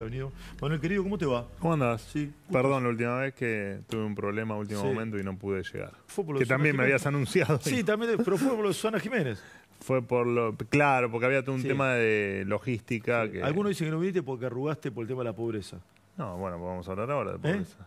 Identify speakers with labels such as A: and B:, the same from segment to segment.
A: Bueno, Manuel, querido, ¿cómo te va? ¿Cómo andás? Sí. Perdón, la última vez que tuve un problema último momento y no pude llegar. Fue que también me habías anunciado. Sí,
B: también, pero fue por lo Susana Jiménez.
A: Fue por lo... Claro, porque había todo un tema de logística. Que... Algunos dicen que no viniste porque arrugaste por el tema de la pobreza. No, bueno, pues vamos a hablar ahora de ¿Eh? pobreza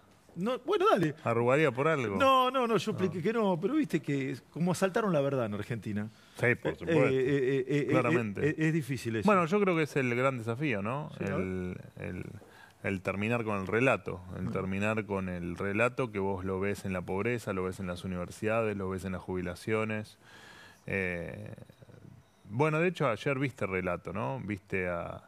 A: bueno, dale. ¿Arrugaría por algo? No,
B: no, no, yo expliqué que no, pero viste que como asaltaron la verdad en Argentina.
A: Sí, por eh, supuesto. Eh, eh, Claramente. es difícil eso. Bueno, yo creo que es el gran desafío, ¿no? el, terminar con el relato, el terminar con el relato que vos lo ves en la pobreza, lo ves en las universidades, lo ves en las jubilaciones. bueno, de hecho, ayer viste relato, ¿no? Viste a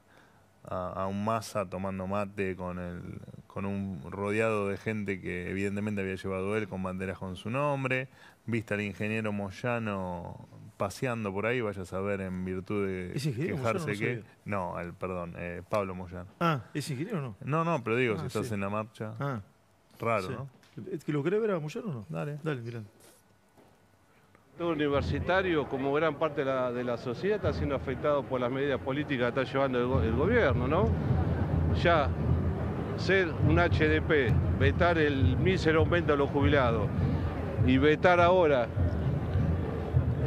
A: a, un masa tomando mate con, el, con un rodeado de gente que evidentemente había llevado él con banderas con su nombre, vista al ingeniero Moyano paseando por ahí, vaya a saber en virtud de quejarse que... No, el, perdón, eh, Pablo Moyano. Ah, ¿es
B: ingeniero o no?
C: No, no, pero digo, ah, si estás en la marcha... Ah, raro, ¿no?
B: ¿Lo querés ver a Moyano o no? Dale. Dale, mirá.
C: Todo universitario, como gran parte de la, sociedad, está siendo afectado por las medidas políticas que está llevando el, gobierno, ¿no? Ya ser un HDP, vetar el mísero aumento a los jubilados y vetar ahora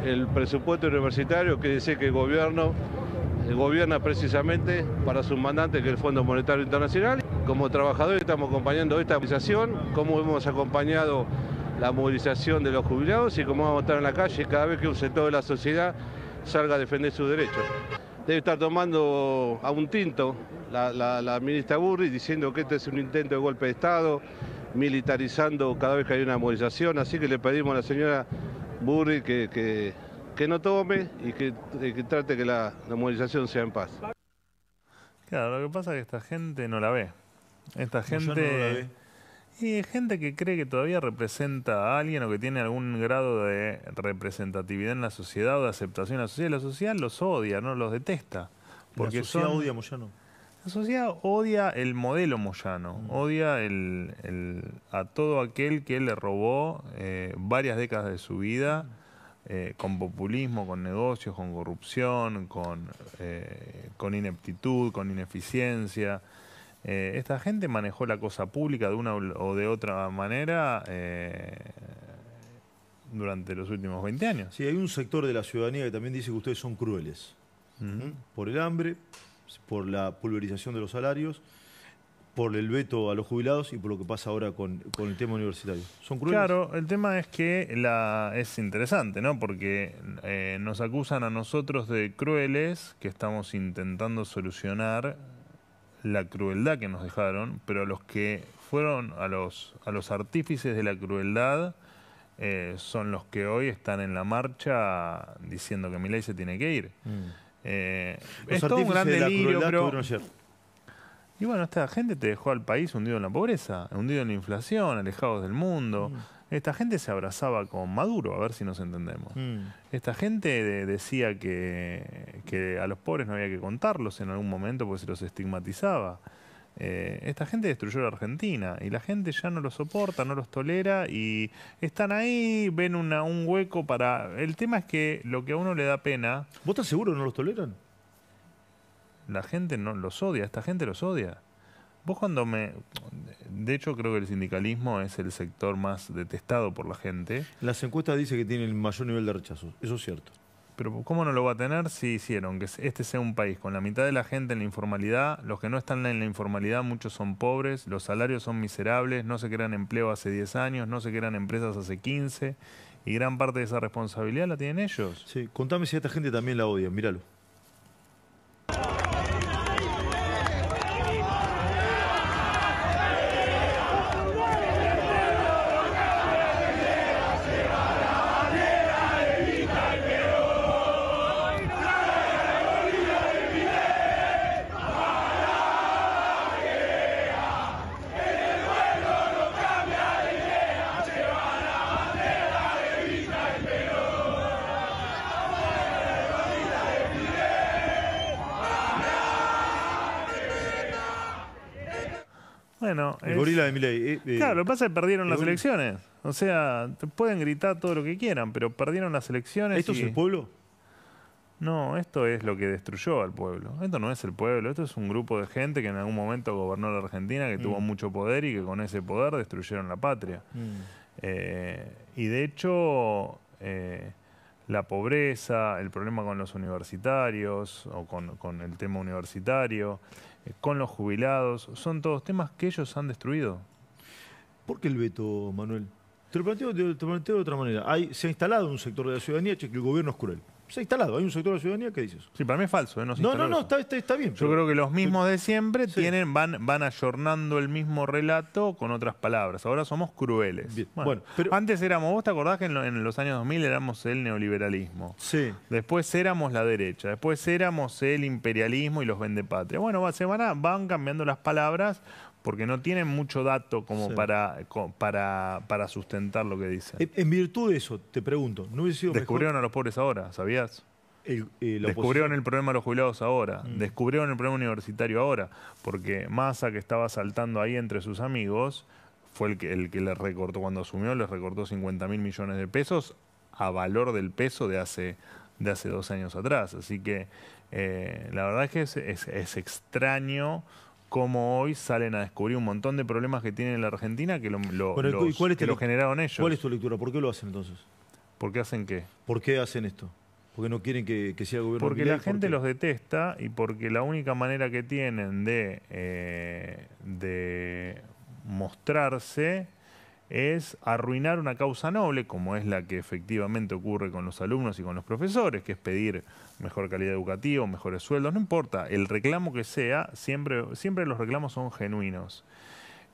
C: el presupuesto universitario, que dice que el gobierno gobierna precisamente para sus mandantes que es el Fondo Monetario Internacional. Como trabajadores estamos acompañando esta organización, como hemos acompañado la movilización de los jubilados y cómo vamos a estar en la calle cada vez que un sector de la sociedad salga a defender sus derechos. Debe estar tomando a un tinto la, ministra Burri diciendo que este es un intento de golpe de Estado, militarizando cada vez que hay una movilización, así que le pedimos a la señora Burri que, que, no tome y que, trate que la, movilización sea en paz.
A: Claro, lo que pasa es que esta gente no la ve. Esta gente... Y gente que cree que todavía representa a alguien o que tiene algún grado de representatividad en la sociedad o de aceptación en la sociedad. La sociedad los odia, no los detesta. Porque la sociedad odia a Moyano. La sociedad odia el modelo Moyano, mm. odia a todo aquel que le robó eh, varias décadas de su vida. Mm. Eh, con populismo, con negocios, con corrupción, con eh, ineptitud, con ineficiencia. Eh, esta gente manejó la cosa pública de una o de otra manera eh,
B: durante los últimos 20 años. Sí, hay un sector de la ciudadanía que también dice que ustedes son crueles. Por el hambre, por la pulverización de los salarios, por el veto a los jubilados y por lo que pasa ahora con, el tema universitario. ¿Son crueles?
A: Claro, el tema es que es interesante, ¿no? Porque eh, nos acusan a nosotros de crueles que estamos intentando solucionar la crueldad que nos dejaron, pero los que fueron, a los, a los artífices de la crueldad, eh, son los que hoy están en la marcha diciendo que ley se tiene que ir. Mm. Eh, es todo un gran delirio, pero... Y bueno, esta gente te dejó al país hundido en la pobreza, hundido en la inflación, alejados del mundo. Mm. Esta gente se abrazaba con Maduro, a ver si nos entendemos. Mm. Esta gente decía que, a los pobres no había que contarlos en algún momento porque se los estigmatizaba. Eh, esta gente destruyó la Argentina y la gente ya no los soporta, no los tolera y están ahí, ven una, un hueco para... El tema es que lo que a uno le da pena... ¿Vos estás seguro que no los toleran? La gente no los odia, esta gente los odia. Vos cuando me... De hecho, creo que el sindicalismo es el sector más detestado por la gente. Las encuestas dicen que tiene el mayor nivel de rechazo, eso es cierto. Pero ¿cómo no lo va a tener si hicieron que este sea un país con la mitad de la gente en la informalidad? Los que no están en la informalidad, muchos son pobres, los salarios son miserables, no se crean empleo hace 10 años, no se crean empresas hace 15, y gran parte de esa responsabilidad la tienen ellos. Sí, contame si esta gente también
B: la odia, míralo. Claro, lo que pasa es que perdieron las elecciones. O
A: sea, pueden gritar todo lo que quieran, pero perdieron las elecciones. ¿Esto es el pueblo? No, esto es lo que destruyó al pueblo. Esto no es el pueblo, esto es un grupo de gente que en algún momento gobernó la Argentina, que tuvo mm. mucho poder y que con ese poder destruyeron la patria. Mm. Eh, y de hecho, eh, la pobreza, el problema con los universitarios o con, el tema universitario, eh, con los jubilados,
B: son todos temas que ellos han destruido. ¿Por qué el veto, Manuel? Te lo planteo, de otra manera. se ha instalado un sector de la ciudadanía che, que el gobierno es cruel. Se ha instalado, hay un sector de la ciudadanía que dice eso. Sí, para mí es falso. ¿eh? No, no, no, está, bien. Yo creo que los mismos
A: de siempre tienen, van, van ayornando el mismo relato con otras palabras. Ahora somos crueles. bueno, pero, antes éramos, vos te acordás que en, los años 2000 éramos el neoliberalismo. Sí. Después éramos la derecha. Después éramos el imperialismo y los vendepatria. Bueno, va, se van, van cambiando las palabras porque no tienen mucho dato como para, para, para, sustentar lo que dicen.
B: En, virtud de eso, te pregunto, ¿no hubiese Descubrieron
A: a los pobres ahora, ¿sabías? Eh, descubrieron el problema a los jubilados ahora, mm. descubrieron el problema universitario ahora, porque Massa que estaba saltando ahí entre sus amigos fue el que, el que les recortó, cuando asumió, les recortó 50 mil millones de pesos a valor del peso de hace, de hace dos años atrás. Así que eh, la verdad es que es extraño cómo hoy salen a descubrir un montón de problemas que tienen en la Argentina que lo, los, lo generaron ellos. ¿Cuál es tu
B: lectura? ¿Por qué lo hacen entonces? ¿Por qué hacen qué? ¿Por qué hacen esto? Porque no quieren que, sea gobierno. Porque la gente
A: los detesta y porque la única manera que tienen de, eh, de mostrarse es arruinar una causa noble, como es la que efectivamente ocurre con los alumnos y con los profesores, que es pedir mejor calidad educativa, mejores sueldos, no importa, el reclamo que sea, siempre, siempre los reclamos son genuinos.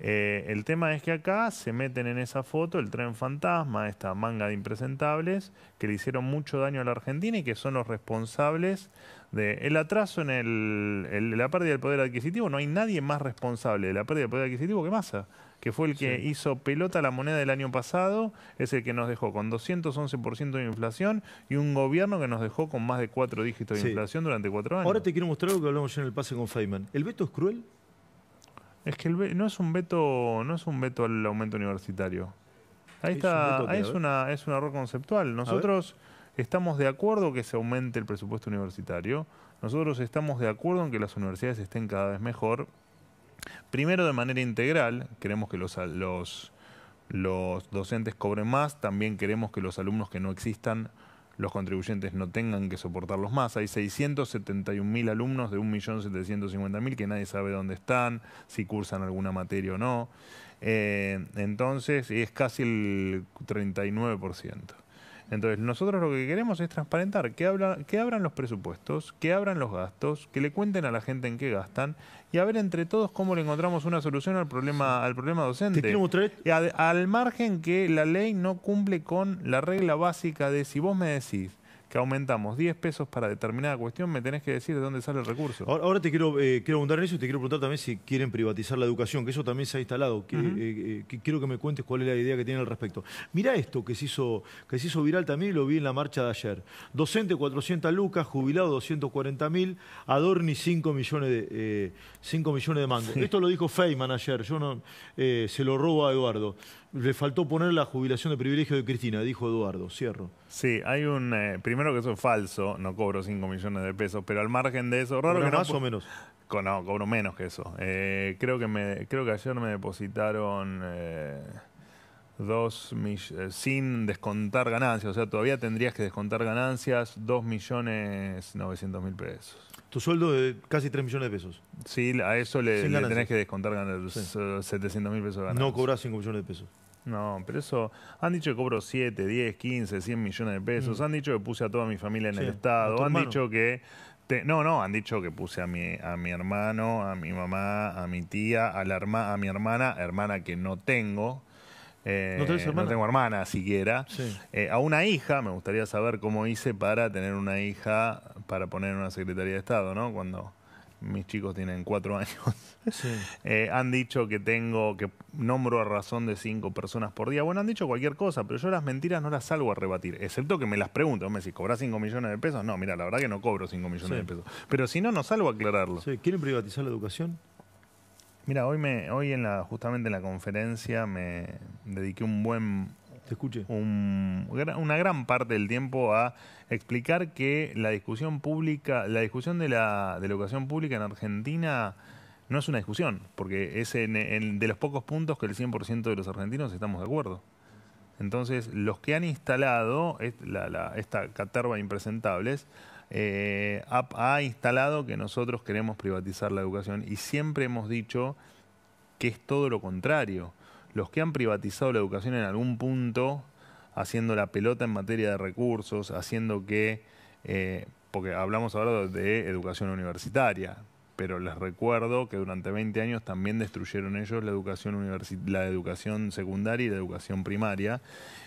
A: Eh, el tema es que acá se meten en esa foto el tren fantasma, esta manga de impresentables, que le hicieron mucho daño a la Argentina y que son los responsables del atraso en la pérdida del poder adquisitivo. No hay nadie más responsable de la pérdida del poder adquisitivo que Massa que fue el que hizo pelota la moneda del año pasado, es el que nos dejó con 211% de inflación y un gobierno que nos dejó con más de cuatro dígitos de inflación durante cuatro años. Ahora te quiero mostrar lo que hablamos ya en el pase con Feynman. ¿El veto es cruel? Es que no es un veto, no es un veto al aumento universitario. Ahí está, es ¿eh? ahí es una, un error conceptual. Nosotros estamos de acuerdo que se aumente el presupuesto universitario. Nosotros estamos de acuerdo en que las universidades estén cada vez mejor. Primero de manera integral, queremos que los, los, los docentes cobren más, también queremos que los alumnos que no existan los contribuyentes no tengan que soportarlos más. Hay 671.000 alumnos de 1.750.000 que nadie sabe dónde están, si cursan alguna materia o no. Eh, entonces es casi el 39%. Entonces, nosotros lo que queremos es transparentar, que, que abran los presupuestos, que abran los gastos, que le cuenten a la gente en qué gastan y a ver entre todos cómo le encontramos una solución al problema, al problema docente. Te quiero al margen que la ley no cumple con la regla básica de si vos me decís que aumentamos 10 pesos para determinada cuestión, me tenés que decir de dónde sale el recurso.
B: Ahora, te quiero, eh, quiero preguntar eso y te quiero preguntar también si quieren privatizar la educación, que eso también se ha instalado. Que, eh, eh, quiero que me cuentes cuál es la idea que tienen al respecto. mira esto que se hizo, que se hizo viral también lo vi en la marcha de ayer. Docente 400 lucas, jubilado 240 mil, Adorni 5 millones de, eh, de mangos. Esto lo dijo Feynman ayer, yo no, se lo robo a Eduardo. Le faltó poner la jubilación de privilegio de Cristina, dijo Eduardo. Cierro.
A: Sí, hay un. Eh, primero que eso es falso, no cobro 5 millones de pesos, pero al margen de eso, raro que no. ¿Más o menos? No, cobro menos que eso. Eh, creo, que creo que ayer me depositaron. Eh, dos sin descontar ganancias, o sea, todavía tendrías que descontar ganancias, 2 millones 900 mil pesos. Tu sueldo de casi 3 millones de pesos. Sí, a eso le, tenés que descontar ganancias, mil pesos de ganancias. No cobras 5 millones de pesos. No, pero eso. Han dicho que cobro 7, 10, 15, 100 millones de pesos. Mm. Han dicho que puse a toda mi familia en el Estado. Han dicho que. no, no, han dicho que puse a mi, a mi hermano, a mi mamá, a mi tía, a, la a mi hermana, hermana que no tengo. Eh, ¿No, tengo hermana siquiera. Eh, a una hija, me gustaría saber cómo hice para tener una hija para poner una Secretaría de Estado, ¿no? Cuando mis chicos tienen cuatro años, eh, han dicho que tengo, que nombro a razón de cinco personas por día. Bueno, han dicho cualquier cosa, pero yo las mentiras no las salgo a rebatir, excepto que me las pregunto. Me decís, ¿cobras cinco millones de pesos? No, mira, la verdad que no cobro cinco millones de pesos. Pero si no, no salgo a aclararlo. Sí. ¿Quieren privatizar la educación? Mira, hoy, me, hoy en la, justamente en la conferencia me dediqué un buen Escuche una gran parte del tiempo a explicar que la discusión pública, la discusión de la, educación pública en Argentina no es una discusión, porque es de los pocos puntos que el 100% de los argentinos estamos de acuerdo. Entonces, los que han instalado esta caterva de impresentables eh, ha, instalado que nosotros queremos privatizar la educación y siempre hemos dicho que es todo lo contrario los que han privatizado la educación en algún punto, haciendo la pelota en materia de recursos, haciendo que, eh, porque hablamos ahora de educación universitaria, pero les recuerdo que durante 20 años también destruyeron ellos la educación, la educación secundaria y la educación primaria.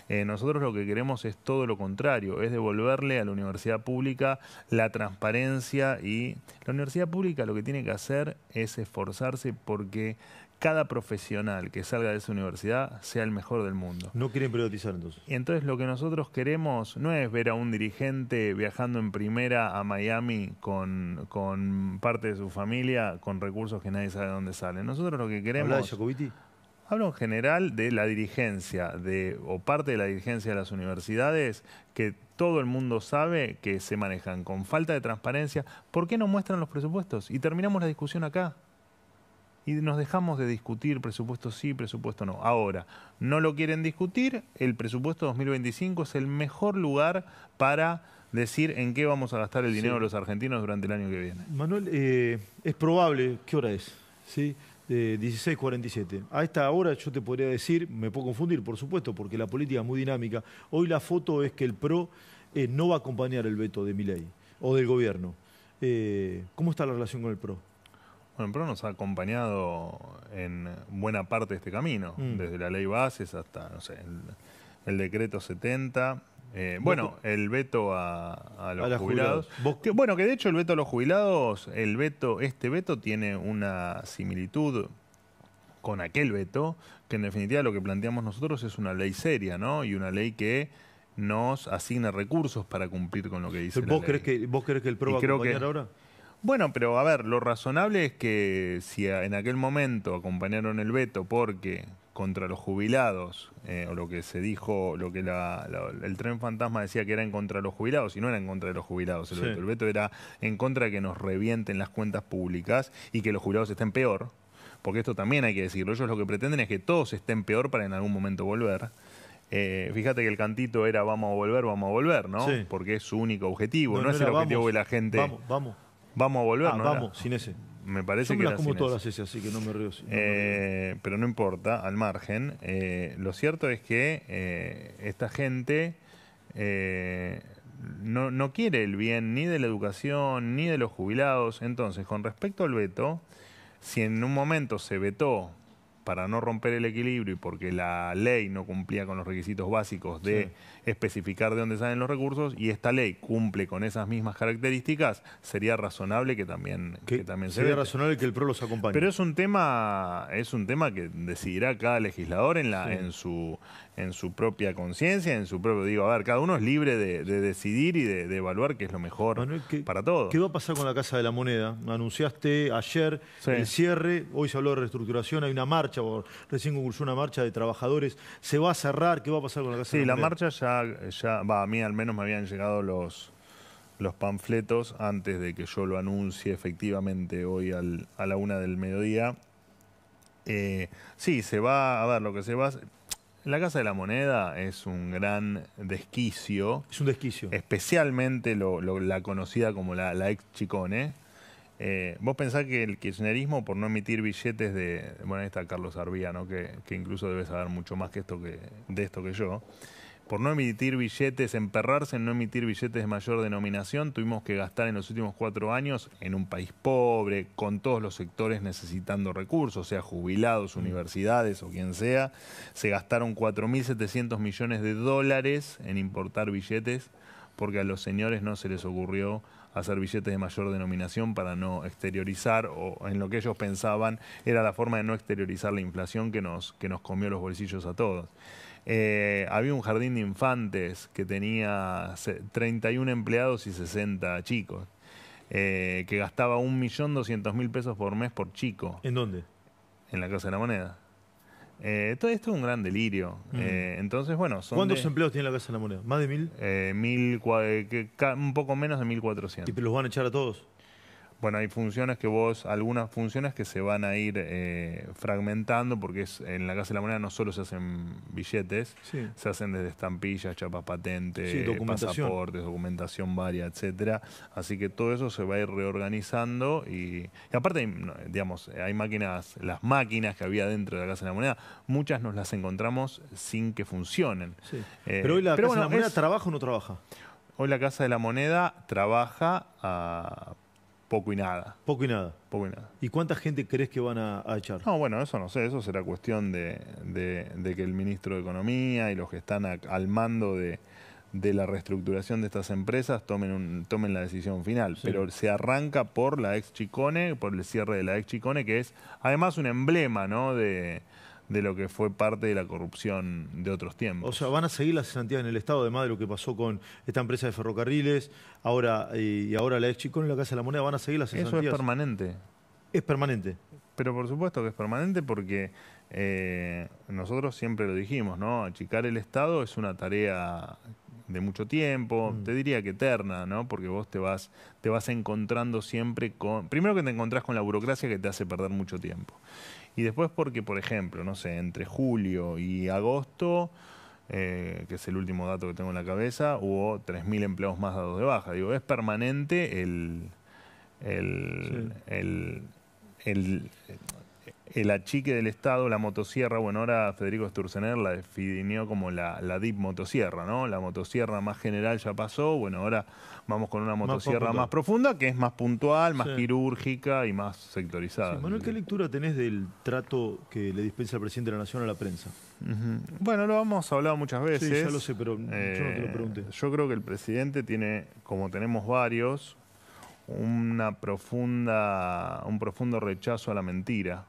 A: Eh, nosotros lo que queremos es todo lo contrario, es devolverle a la universidad pública la transparencia y la universidad pública lo que tiene que hacer es esforzarse porque cada profesional que salga de esa universidad sea el mejor del mundo. No quieren privatizar entonces. Y entonces lo que nosotros queremos no es ver a un dirigente viajando en primera a Miami con, con parte de su familia, con recursos que nadie sabe de dónde salen. Nosotros lo que queremos... ¿Habla de Jacobiti? Hablo en general de la dirigencia de, o parte de la dirigencia de las universidades que todo el mundo sabe que se manejan con falta de transparencia. ¿Por qué no muestran los presupuestos? Y terminamos la discusión acá y nos dejamos de discutir presupuesto sí, presupuesto no. Ahora, no lo quieren discutir, el presupuesto 2025 es el mejor lugar para decir en qué vamos a gastar el dinero de los argentinos durante el año que viene.
B: Manuel, eh, es probable, ¿qué hora es? ¿Sí? 16.47. Eh, a esta hora yo te podría decir, me puedo confundir, por supuesto, porque la política es muy dinámica. Hoy la foto es que el PRO eh, no va a acompañar el veto de mi ley o del gobierno. ¿Cómo está la relación con el PRO? Bueno, pro nos ha acompañado
A: en buena parte de este camino, mm. desde la ley bases hasta, el, decreto 70. Eh, bueno, el veto a, los jubilados. bueno, que de hecho el veto a los jubilados, el veto, este veto tiene una similitud con aquel veto, que en definitiva lo que planteamos nosotros es una ley seria, ¿no? Y una ley que nos asigna recursos para cumplir con lo que dice ¿Vos crees
B: que ¿Vos crees que el PRO va a acompañar ahora?
A: Bueno, pero a ver, lo razonable es que si en aquel momento acompañaron el veto porque contra los jubilados, eh, o lo que se dijo, lo que el tren fantasma decía que era en contra de los jubilados, y no era en contra de los jubilados. El, veto, el veto era en contra de que nos revienten las cuentas públicas y que los jubilados estén peor, porque esto también hay que decirlo. Ellos lo que pretenden es que todos estén peor para en algún momento volver. Eh, fíjate que el cantito era vamos a volver, vamos a volver, ¿no? Porque es su único objetivo, no, es el objetivo de la gente. Vamos, vamos. Vamos a volver, ah, Vamos,
B: sin ese. Me
A: parece que. Las como todas
B: así que no me río.
A: Eh, pero no importa, al margen. Eh, lo cierto es que eh, esta gente. No, no, quiere el bien ni de la educación ni de los jubilados. Entonces, con respecto al veto, si en un momento se vetó para no romper el equilibrio y porque la ley no cumplía con los requisitos básicos de especificar de dónde salen los recursos y esta ley cumple con esas mismas características, sería razonable que también, que, también sería
B: razonable que el PRO los acompañe. Pero
A: es un tema es un tema que decidirá cada legislador en la en su en su propia conciencia, en su propio digo, a ver, cada uno es libre de, decidir y de, evaluar qué es lo mejor para
B: todos. ¿Qué va a pasar con la Casa de la Moneda? Anunciaste ayer el cierre, hoy se habló de reestructuración, hay una marcha recién concursó una marcha de trabajadores, ¿se va a cerrar? ¿Qué va a pasar con la Casa Sí, de la, marcha ya, ya, va, a mí al menos me habían llegado los, los panfletos
A: antes de que yo lo anuncie efectivamente hoy a la una del mediodía. Eh, sí, se va, a ver, lo que se va... La Casa de la Moneda es un gran desquicio. Es un desquicio. Especialmente la conocida como la, la ex Chicone eh, ¿Vos pensás que el kirchnerismo, por no emitir billetes de. Bueno, ahí está Carlos Arbía, que, incluso debe saber mucho más que esto que, de esto que yo. Por no emitir billetes, emperrarse en no emitir billetes de mayor denominación, tuvimos que gastar en los últimos cuatro años en un país pobre, con todos los sectores necesitando recursos, sea jubilados, mm. universidades o quien sea. Se gastaron 4.700 millones de dólares en importar billetes porque a los señores no se les ocurrió hacer billetes de mayor denominación para no exteriorizar, o en lo que ellos pensaban era la forma de no exteriorizar la inflación que nos, que nos comió los bolsillos a todos. Eh, había un jardín de infantes que tenía 31 empleados y 60 chicos, eh, que gastaba 1.200.000 pesos por mes por chico. ¿En dónde? En la Casa de la Moneda. Eh, todo esto es un gran delirio. Eh, entonces, bueno, son ¿Cuántos empleos tiene la Casa de la Moneda? ¿Más de mil? Eh, mil un poco menos de 1.400. ¿Y te los van a echar a todos? Bueno, hay funciones que vos, algunas funciones que se van a ir eh, fragmentando, porque es, en la Casa de la Moneda no solo se hacen billetes, se hacen desde estampillas, chapas patentes, pasaportes, documentación varia, etcétera. Así que todo eso se va a ir reorganizando y, aparte, digamos, hay máquinas, las máquinas que había dentro de la Casa de la Moneda, muchas nos las encontramos sin que funcionen.
B: Eh, pero hoy la Casa de la Moneda trabaja o no trabaja. Hoy la Casa de la Moneda trabaja a poco y nada. Poco y nada. Poco y nada. ¿Y cuánta gente crees que van a, echar? No,
A: bueno, eso no sé, eso será cuestión de, que el ministro de Economía y los que están al mando de, la reestructuración de estas empresas tomen, un, tomen la decisión final. Pero se arranca por la ex Chicone, por el cierre de la ex Chicone, que es además un emblema,
B: ¿no? De, de lo que fue parte de la corrupción de otros tiempos. O sea, van a seguir las cesantías en el Estado, de de lo que pasó con esta empresa de ferrocarriles, ahora y ahora la ex Chicón en la Casa de la Moneda, van a seguir las cesantías. Eso es permanente. Es permanente. Pero por supuesto que es
A: permanente porque eh, nosotros siempre lo dijimos, ¿no? Achicar el Estado es una tarea de mucho tiempo, mm. te diría que eterna, ¿no? Porque vos te vas, te vas encontrando siempre con. Primero que te encontrás con la burocracia que te hace perder mucho tiempo. Y después porque, por ejemplo, no sé, entre julio y agosto, eh, que es el último dato que tengo en la cabeza, hubo 3.000 empleos más dados de baja. Digo, es permanente el, el, el el achique del Estado, la motosierra, bueno, ahora Federico Sturzener la definió como la, la motosierra, ¿no? La motosierra más general ya pasó, bueno, ahora vamos con una motosierra más, profunda, que es más puntual, más
B: quirúrgica y más sectorizada. Manuel, ¿qué lectura tenés del trato que le dispensa el presidente de la Nación a la prensa?
A: Bueno, lo hemos hablado muchas veces. Sí, ya lo sé, pero yo no te lo eh, pregunté. Yo creo que el presidente tiene, como tenemos varios, una profunda, un profundo rechazo a la mentira.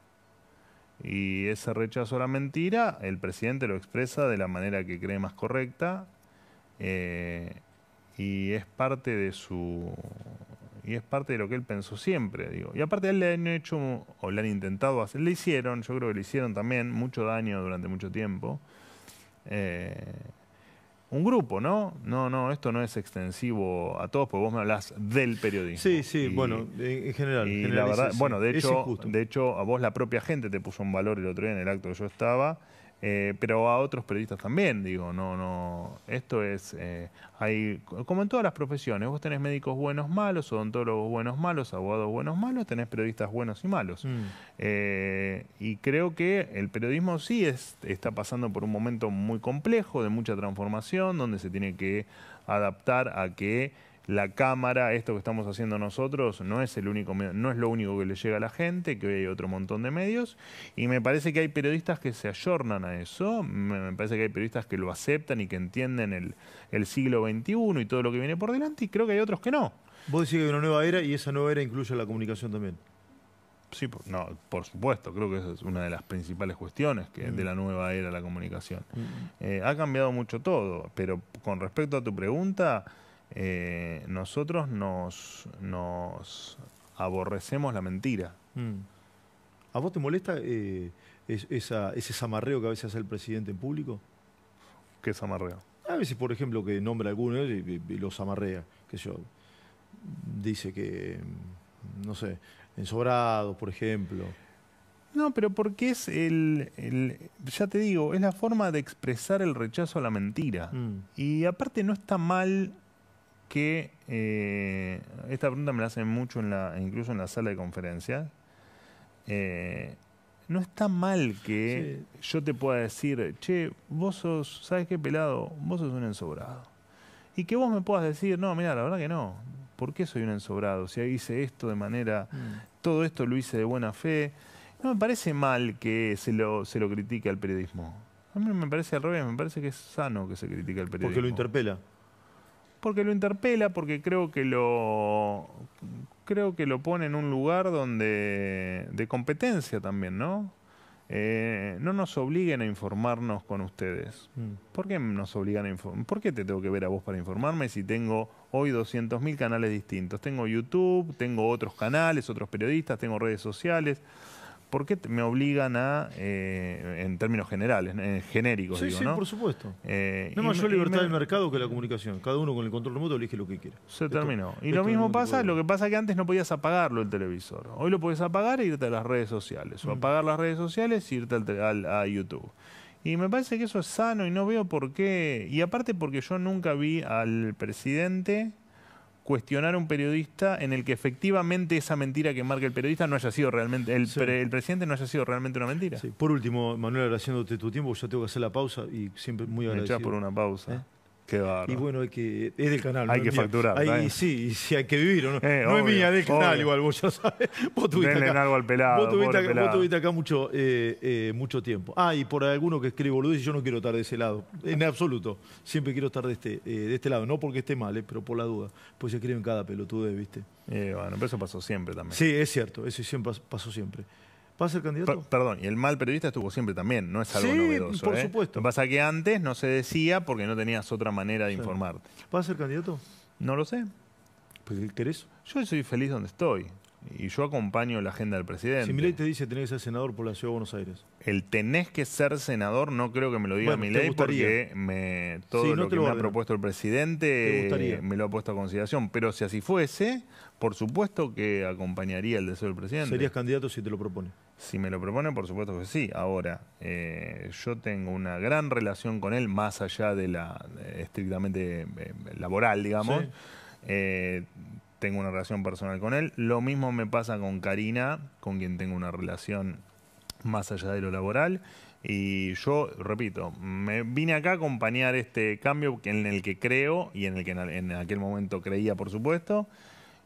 A: Y ese rechazo a la mentira, el presidente lo expresa de la manera que cree más correcta eh, y es parte de su y es parte de lo que él pensó siempre, digo. Y aparte a él le han hecho o le han intentado hacer, le hicieron, yo creo que le hicieron también mucho daño durante mucho tiempo. Eh, un grupo, ¿no? No, no, esto no es extensivo a todos, porque vos me hablas del periodismo. Sí, sí, bueno,
B: en general. Y la verdad, bueno, de hecho,
A: de hecho, a vos la propia gente te puso un valor el otro día en el acto que yo estaba, eh, pero a otros periodistas también, digo, no, no, esto es, eh, hay, como en todas las profesiones, vos tenés médicos buenos, malos, odontólogos buenos, malos, abogados buenos, malos, tenés periodistas buenos y malos. Mm. Eh, y creo que el periodismo sí está pasando por un momento muy complejo, de mucha transformación, donde se tiene que adaptar a que la cámara, esto que estamos haciendo nosotros, no es, el único, no es lo único que le llega a la gente, que hoy hay otro montón de medios, y me parece que hay periodistas que se ayornan a eso, me, parece que hay periodistas que lo aceptan y que entienden el, siglo XXI y todo lo que viene por delante, y creo que hay otros que no. Vos decís que hay una nueva era y esa nueva era incluye la comunicación también. Sí, por, no, por supuesto, creo que esa es una de las principales cuestiones que, mm. de la nueva era la comunicación. Mm. Eh, ha cambiado mucho todo, pero con respecto a tu pregunta, eh, nosotros nos,
B: nos aborrecemos la mentira. Mm. ¿A vos te molesta eh, ese zamarreo que a veces hace el presidente en público? ¿Qué zamarreo? A veces, por ejemplo, que nombra algunos y, y, los amarrea, que yo dice que, mm, no sé, en Sobrado, por ejemplo.
A: No, pero porque es el, ya te digo, es la forma de expresar el rechazo a la mentira. Mm. Y aparte no está mal que eh, esta pregunta me la hacen mucho en la, incluso en la sala de conferencias. Eh, no está mal que yo te pueda decir, che, vos sos, ¿sabes qué pelado? Vos sos un ensobrado. Y que vos me puedas decir, no, mira, la verdad que no. ¿Por qué soy un ensobrado? Si hice esto de manera, mm. todo esto lo hice de buena fe. No me parece mal que se lo, se lo critique al periodismo. A mí me parece al revés, me parece que es sano que se critique
B: al periodismo. Porque lo interpela.
A: Porque lo interpela, porque creo que lo. Creo que lo pone en un lugar donde. de competencia también, ¿no? Eh, no nos obliguen a informarnos con ustedes. Mm. ¿Por qué nos obligan a ¿Por qué te tengo que ver a vos para informarme si tengo hoy 200.000 canales distintos? Tengo YouTube, tengo otros canales, otros periodistas, tengo redes sociales. ¿por qué me obligan a, eh, en términos generales, en eh, genéricos, sí, sí, ¿no? por supuesto. Eh, no mayor
B: libertad del mercado que la comunicación. Cada uno con el control remoto elige lo que quiere. Se terminó. Y lo
A: mismo pasa, lo que pasa es que antes no podías apagarlo el televisor. Hoy lo puedes apagar e irte a las redes sociales. O mm. apagar las redes sociales e irte al, a YouTube. Y me parece que eso es sano y no veo por qué. Y aparte porque yo nunca vi al presidente cuestionar a un periodista en el que efectivamente esa mentira que marca el periodista no haya sido realmente, el, presidente no haya sido realmente una
B: mentira. Sí. Por último, Manuel, agradeciéndote tu tiempo, yo tengo que hacer la pausa y siempre muy agradecido. por una pausa. ¿Eh? Y bueno, hay que, es del canal. Hay que facturar. Hay, sí, hay que vivir, ¿no? Eh, no es mía, del canal igual, vos ya sabes Vos tuviste acá, algo al pelado. Vos tuviste, acá, mucho, eh, eh, mucho tiempo. Ah, y por alguno que escribe y yo no quiero estar de ese lado. En absoluto. Siempre quiero estar de este, de este lado. No porque esté mal, pero por la duda. Pues se escriben cada pelotude, ¿viste? bueno, pero eso pasó siempre también. Sí, es cierto. Eso siempre pasó siempre. ¿Va a ser candidato? perdón, y
A: el mal periodista estuvo siempre también, no es algo sí, por ¿eh? supuesto. pasa que antes no se decía porque no tenías otra manera de informarte.
B: ¿Va a ser candidato?
A: No lo sé. Pues, ¿Querés? Yo soy feliz donde estoy. Y yo acompaño la agenda del presidente. Si ley
B: te dice tenés que ser senador por la Ciudad de Buenos Aires.
A: El tenés que ser senador no creo que me lo diga mi ley, porque me, todo lo que me ha propuesto el presidente me lo ha puesto a consideración. Pero si así fuese, por supuesto que acompañaría el deseo del presidente. Serías candidato si te lo propone. Si me lo propone, por supuesto que sí. Ahora, eh, yo tengo una gran relación con él, más allá de la eh, estrictamente eh, laboral, digamos. tengo una relación personal con él. Lo mismo me pasa con Karina, con quien tengo una relación más allá de lo laboral. Y yo, repito, me vine acá a acompañar este cambio en el que creo y en el que en aquel momento creía, por supuesto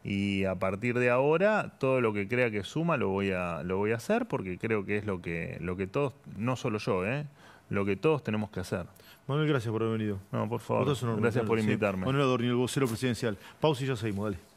A: y a partir de ahora todo lo que crea que suma lo voy a, lo voy a hacer porque creo que es lo que, lo que todos, no solo yo, ¿eh? lo que todos tenemos que hacer.
B: Manuel, gracias por haber venido. No, por favor. Gracias por invitarme. Manuel Adorni, el vocero presidencial. Pausa y ya seguimos, dale.